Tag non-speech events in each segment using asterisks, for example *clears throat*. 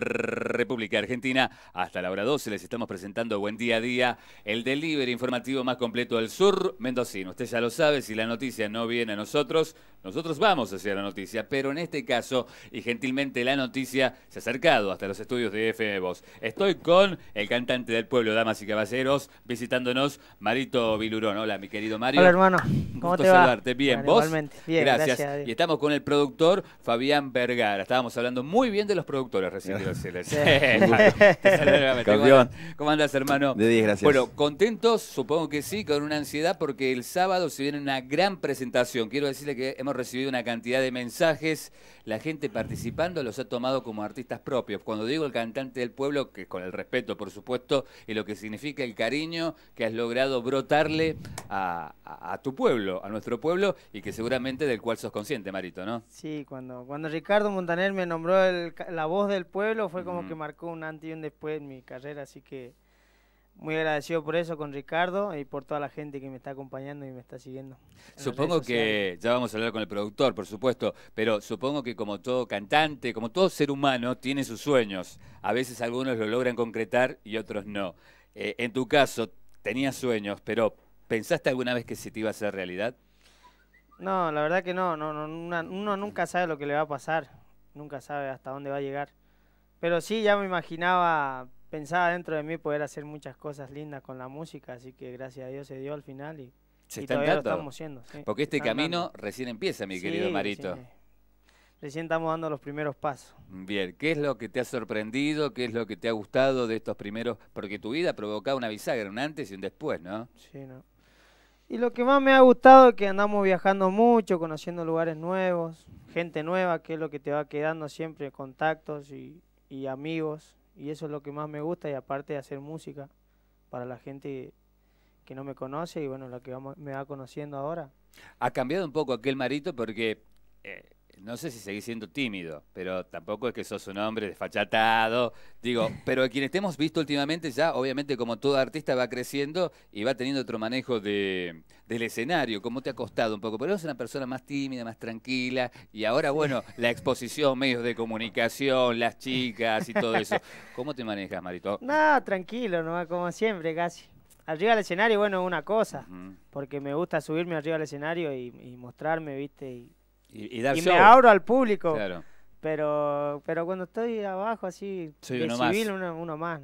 Brrr. República Argentina. Hasta la hora 12 les estamos presentando Buen Día a Día, el delivery informativo más completo del sur mendocino. Usted ya lo sabe, si la noticia no viene a nosotros, nosotros vamos hacia la noticia, pero en este caso, y gentilmente la noticia se ha acercado hasta los estudios de FM Voz. Estoy con el cantante del pueblo, damas y caballeros, visitándonos Marito Vilurón. Hola, mi querido Mario. Hola, hermano. ¿Cómo te va? saludarte. Bien, ¿vos? Igualmente. Bien, gracias. y estamos con el productor Fabián Vergara. Estábamos hablando muy bien de los productores recién. *laughs* Sí. Campeón. ¿Cómo andas, hermano? De 10, gracias. Bueno, contentos, supongo que sí, con una ansiedad, porque el sábado se viene una gran presentación. Quiero decirle que hemos recibido una cantidad de mensajes. La gente participando los ha tomado como artistas propios. Cuando digo el cantante del pueblo, que con el respeto, por supuesto, y lo que significa el cariño que has logrado brotarle a, tu pueblo, a nuestro pueblo, y que seguramente del cual sos consciente, Marito, ¿no? Sí, cuando, cuando Ricardo Montaner me nombró la voz del pueblo, fue como mm. que marcó un antes y un después en mi carrera, así que muy agradecido por eso con Ricardo y por toda la gente que me está acompañando y me está siguiendo. Supongo que ya vamos a hablar con el productor, por supuesto, pero supongo que como todo cantante, como todo ser humano, tiene sus sueños. A veces algunos lo logran concretar y otros no. Eh, en tu caso, tenías sueños, pero ¿pensaste alguna vez que se te iba a hacer realidad? No, la verdad que no, no, no uno nunca sabe lo que le va a pasar, nunca sabe hasta dónde va a llegar. Pero sí, ya me imaginaba, pensaba dentro de mí poder hacer muchas cosas lindas con la música, así que gracias a Dios se dio al final y, todavía lo estamos haciendo. Porque este camino recién empieza, mi querido Marito. Recién estamos dando los primeros pasos. Bien, ¿qué es lo que te ha sorprendido? ¿Qué es lo que te ha gustado de estos primeros? Porque tu vida ha provocado una bisagra, un antes y un después, ¿no? Sí, ¿no? Y lo que más me ha gustado es que andamos viajando mucho, conociendo lugares nuevos, gente nueva, que es lo que te va quedando siempre, contactos y y amigos y eso es lo que más me gusta y aparte de hacer música para la gente que no me conoce y bueno, la que me va conociendo ahora. Ha cambiado un poco aquel marito porque eh, no sé si seguís siendo tímido, pero tampoco es que sos un hombre desfachatado. Digo, *laughs* pero quienes te hemos visto últimamente ya, obviamente como todo artista va creciendo y va teniendo otro manejo de, del escenario, cómo te ha costado un poco. Pero eres una persona más tímida, más tranquila y ahora, bueno, la exposición, medios de comunicación, las chicas y todo eso. *laughs* ¿Cómo te manejas, Marito? No, tranquilo, no, como siempre, casi. Arriba del escenario, bueno, es una cosa, porque me gusta subirme arriba del escenario y, y mostrarme, ¿viste? Y y, y, me abro al público. Pero, pero cuando estoy abajo así, Soy uno civil, más. Uno, más,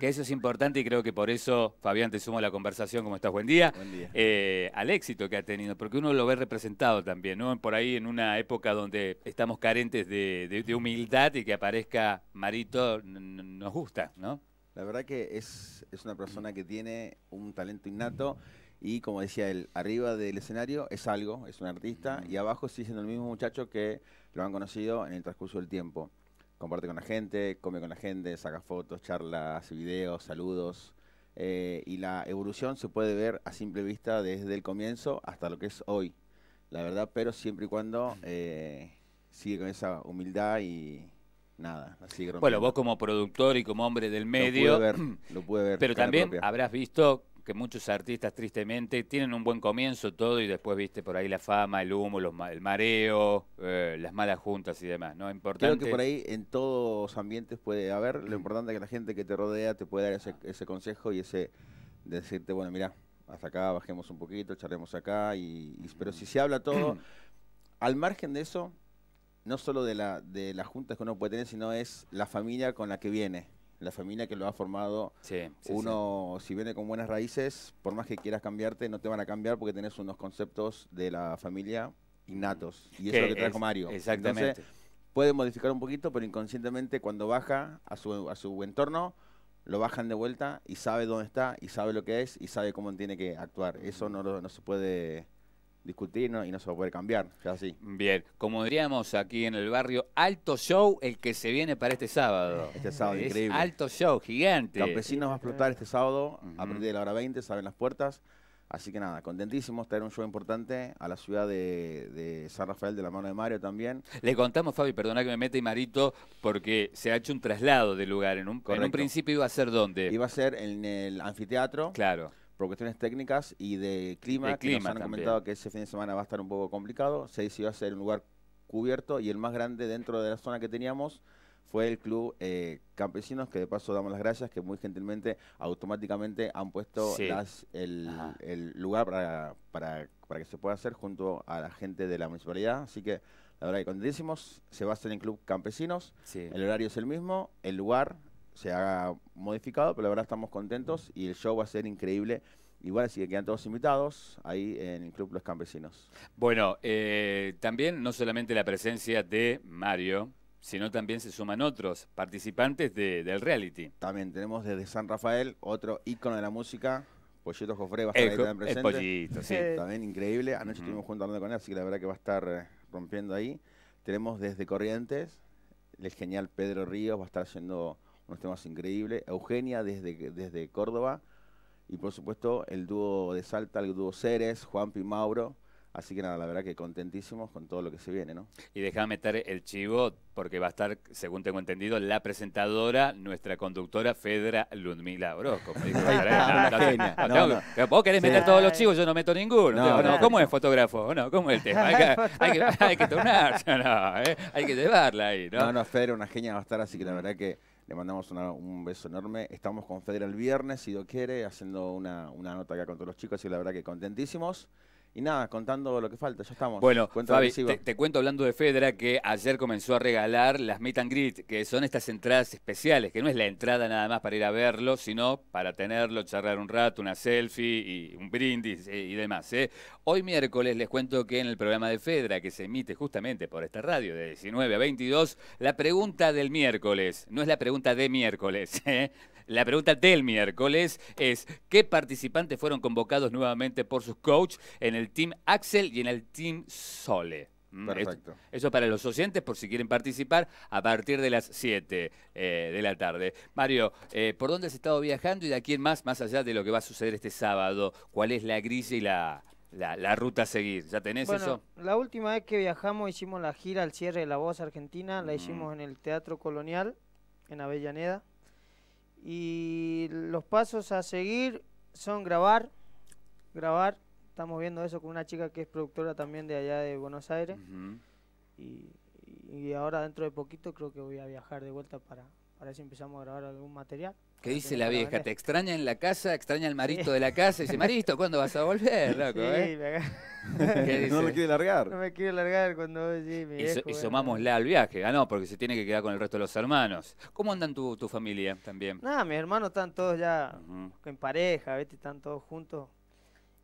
Que eso es importante y creo que por eso, Fabián, te sumo a la conversación, como estás? Buen día. Eh, al éxito que ha tenido, porque uno lo ve representado también, ¿no? Por ahí en una época donde estamos carentes de, humildad y que aparezca Marito nos gusta, ¿no? La verdad que es, una persona que tiene un talento innato y como decía él, arriba del escenario es algo, es un artista, y abajo sigue siendo el mismo muchacho que lo han conocido en el transcurso del tiempo. Comparte con la gente, come con la gente, saca fotos, charlas, videos, saludos. Eh, y la evolución se puede ver a simple vista desde el comienzo hasta lo que es hoy, la verdad, pero siempre y cuando eh, sigue con esa humildad y, nada. Así bueno, vos como productor y como hombre del medio. Lo pude ver, *clears throat* lo pude ver Pero también habrás visto que muchos artistas tristemente tienen un buen comienzo todo y después viste por ahí la fama, el humo, el mareo, eh, las malas juntas y demás, ¿no? Importante. Creo que por ahí en todos ambientes puede haber, lo mm. importante es que la gente que te rodea te pueda dar ese, consejo y ese decirte, bueno, mira, hasta acá bajemos un poquito, charlemos acá y pero si mm. se habla todo *clears throat* al margen de eso, no solo de la de las juntas que uno puede tener, sino es la familia con la que viene la familia que lo ha formado. Uno, si viene con buenas raíces, por más que quieras cambiarte, no te van a cambiar porque tenés unos conceptos de la familia innatos. Y eso es lo que trajo Mario. Exactamente. puede modificar un poquito, pero inconscientemente cuando baja a su, a su entorno, lo bajan de vuelta y sabe dónde está, y sabe lo que es, y sabe cómo tiene que actuar. Eso no, no se puede discutirnos y no se va a poder cambiar, ya así. Bien, como diríamos aquí en el barrio, alto show el que se viene para este sábado. Este sábado, es increíble. Alto show, gigante. Campesinos va a explotar este sábado a partir de la hora 20, saben las puertas. Así que nada, contentísimos, de tener un show importante a la ciudad de, San Rafael de la mano de Mario también. Le contamos, Fabi, perdona que me meta y Marito, porque se ha hecho un traslado del lugar. En un, en un principio iba a ser dónde? Iba a ser en el anfiteatro. Claro por cuestiones técnicas y de clima, que nos han comentado que ese fin de semana va a estar un poco complicado. Se decidió hacer un lugar cubierto y el más grande dentro de la zona que teníamos fue el club eh, Campesinos, que de paso damos las gracias, que muy gentilmente, automáticamente han puesto el, lugar para, para, que se pueda hacer junto a la gente de la municipalidad. Así que la verdad que contentísimos, se va a hacer en Club Campesinos, el horario es el mismo, el lugar, se ha modificado, pero la verdad estamos contentos y el show va a ser increíble. Igual así que quedan todos invitados ahí en el Club Los Campesinos. Bueno, eh, también no solamente la presencia de Mario, sino también se suman otros participantes del reality. También tenemos desde San Rafael otro ícono de la música, Pollito Jofre va a estar ahí también presente. Pollito, sí. También increíble. Anoche estuvimos juntos con él, así que la verdad que va a estar eh, rompiendo ahí. Tenemos desde Corrientes, el genial Pedro Ríos va a estar haciendo unos temas increíble, Eugenia desde, desde Córdoba. Y por supuesto el dúo de Salta, el dúo Ceres, Pi Mauro. Así que nada, la verdad que contentísimos con todo lo que se viene, ¿no? Y deja meter el chivo, porque va a estar, según tengo entendido, la presentadora, nuestra conductora, Fedra Ludmila Orozco. Vos querés meter todos los chivos, yo no meto ninguno. ¿Cómo es fotógrafo? No, ¿Cómo es el tema? Hay que, hay *laughs* ¿eh? hay que llevarla ahí, ¿no? No, no, Fedra, una genia va a estar, así que la verdad que le mandamos un beso enorme. Estamos con Feder el viernes, si lo quiere, haciendo una, una nota acá con todos los chicos y la verdad que contentísimos. Y nada, contando lo que falta, ya estamos. Bueno, te, cuento hablando de Fedra que ayer comenzó a regalar las Meet and Greet, que son estas entradas especiales, que no es la entrada nada más para ir a verlo, sino para tenerlo, charlar un rato, una selfie y un brindis eh, y demás. ¿eh? Hoy miércoles les cuento que en el programa de Fedra, que se emite justamente por esta radio de 19 a 22, la pregunta del miércoles, no es la pregunta de miércoles, *laughs* ¿eh? La pregunta del miércoles es, ¿qué participantes fueron convocados nuevamente por sus coach en el Team Axel y en el Team Sole? Mm, Perfecto. Eso para los oyentes, por si quieren participar, a partir de las 7 eh, de la tarde. Mario, eh, ¿por dónde has estado viajando y de quién más, más allá de lo que va a suceder este sábado? ¿Cuál es la grilla y la, la, ruta a seguir? ¿Ya tenés bueno, eso? La última vez que viajamos hicimos la gira al cierre de La Voz Argentina, la hicimos en el Teatro Colonial, en Avellaneda. Y los pasos a seguir son grabar, grabar. Estamos viendo eso con una chica que es productora también de allá de Buenos Aires. y, ahora dentro de poquito creo que voy a viajar de vuelta para, para ver si empezamos a grabar algún material. ¿Qué dice la vieja? Te extraña en la casa, extraña al marito de la casa. dice, marito, ¿cuándo vas a volver, *laughs* loco? Sí, eh? *laughs* no me quiere largar. No me quiere largar cuando mi Y, so, al viaje. ganó porque se tiene que quedar con el resto de los hermanos. ¿Cómo andan tu, familia también? Nada, mis hermanos están todos ya en pareja, ¿viste? Están todos juntos.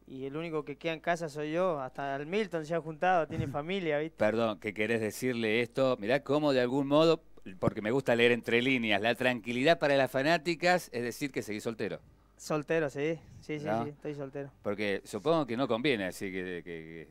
Y el único que queda en casa soy yo. Hasta el Milton se ha juntado, tiene *laughs* familia, ¿viste? Perdón, ¿qué querés decirle esto? Mirá cómo de algún modo porque me gusta leer entre líneas, la tranquilidad para las fanáticas es decir que seguís soltero. Soltero, sí, sí, sí, estoy soltero. Porque supongo que no conviene así que, que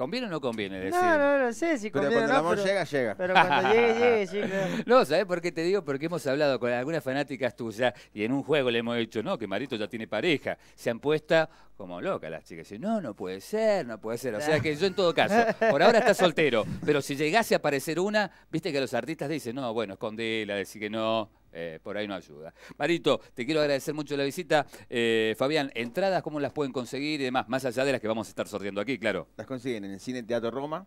¿Conviene o no conviene decir? No, no, no sé si pero Cuando el amor llega, llega. Pero cuando *laughs* llegue, llegue, No, ¿sabes por qué te digo? Porque hemos hablado con algunas fanáticas tuyas y en un juego le hemos dicho, no, que Marito ya tiene pareja. Se han puesto como locas las chicas. Dicen, no, no puede ser, no puede ser. O sea que yo en todo caso, por ahora está soltero, pero si llegase a aparecer una, viste que los artistas dicen, no, bueno, escondela, decir que no, eh, por ahí no ayuda. Marito, te quiero agradecer mucho la visita. Eh, Fabián, entradas, ¿cómo las pueden conseguir y demás? Más allá de las que vamos a estar sorteando aquí, claro. Las consiguen en el Cine Teatro Roma,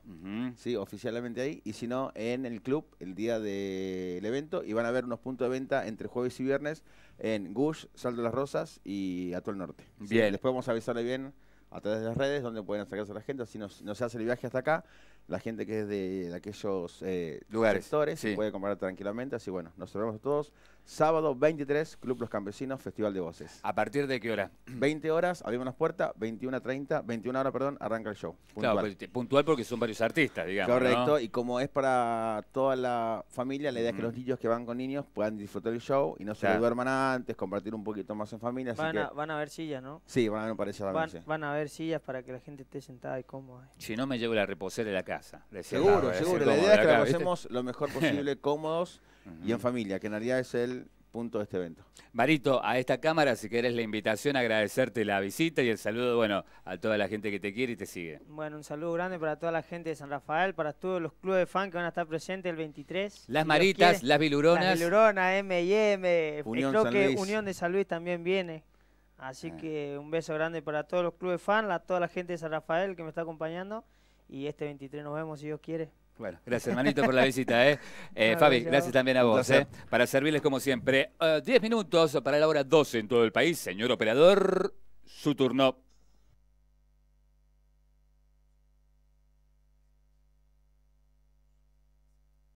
sí, oficialmente ahí, y si no, en el club el día del evento. Y van a ver unos puntos de venta entre jueves y viernes en Gush, Saldo de las Rosas y el Norte. Bien. les podemos vamos avisarle bien a través de las redes donde pueden acercarse a la gente, Si no se hace el viaje hasta acá la gente que es de, aquellos eh, lugares sectores sí. puede comprar tranquilamente. Así bueno, nos vemos todos. Sábado 23, Club Los Campesinos, Festival de Voces. ¿A partir de qué hora? 20 horas, abrimos las puertas, 21 a 30, 21 horas, perdón, arranca el show. Pues, puntual. porque son varios artistas, digamos. Correcto, y como es para toda la familia, la idea es que los niños que van con niños puedan disfrutar el show y no se duerman antes, compartir un poquito más en familia. Van, a, van ver sillas, ¿no? Sí, van a ver van, van a ver sillas para que la gente esté sentada y cómoda. Si no, me llevo la reposera de la casa. seguro, seguro. La idea es que la hacemos lo mejor posible *laughs* cómodos y en familia, que en realidad es el punto de este evento. Marito, a esta cámara, si querés la invitación, agradecerte la visita y el saludo, bueno, a toda la gente que te quiere y te sigue. Bueno, un saludo grande para toda la gente de San Rafael, para todos los clubes de fan que van a estar presentes el 23. Las Maritas, las Viluronas. Las Viluronas, y Unión creo que Unión de San Luis también viene. Así ah. que un beso grande para todos los clubes fan, a toda la gente de San Rafael que me está acompañando y este 23 nos vemos si Dios quiere. Bueno, gracias hermanito por la *laughs* visita. ¿eh? eh Fabi, gracias. también a vos. ¿eh? Para servirles como siempre, 10 eh, minutos para la hora 12 en todo el país. Señor operador, su turno.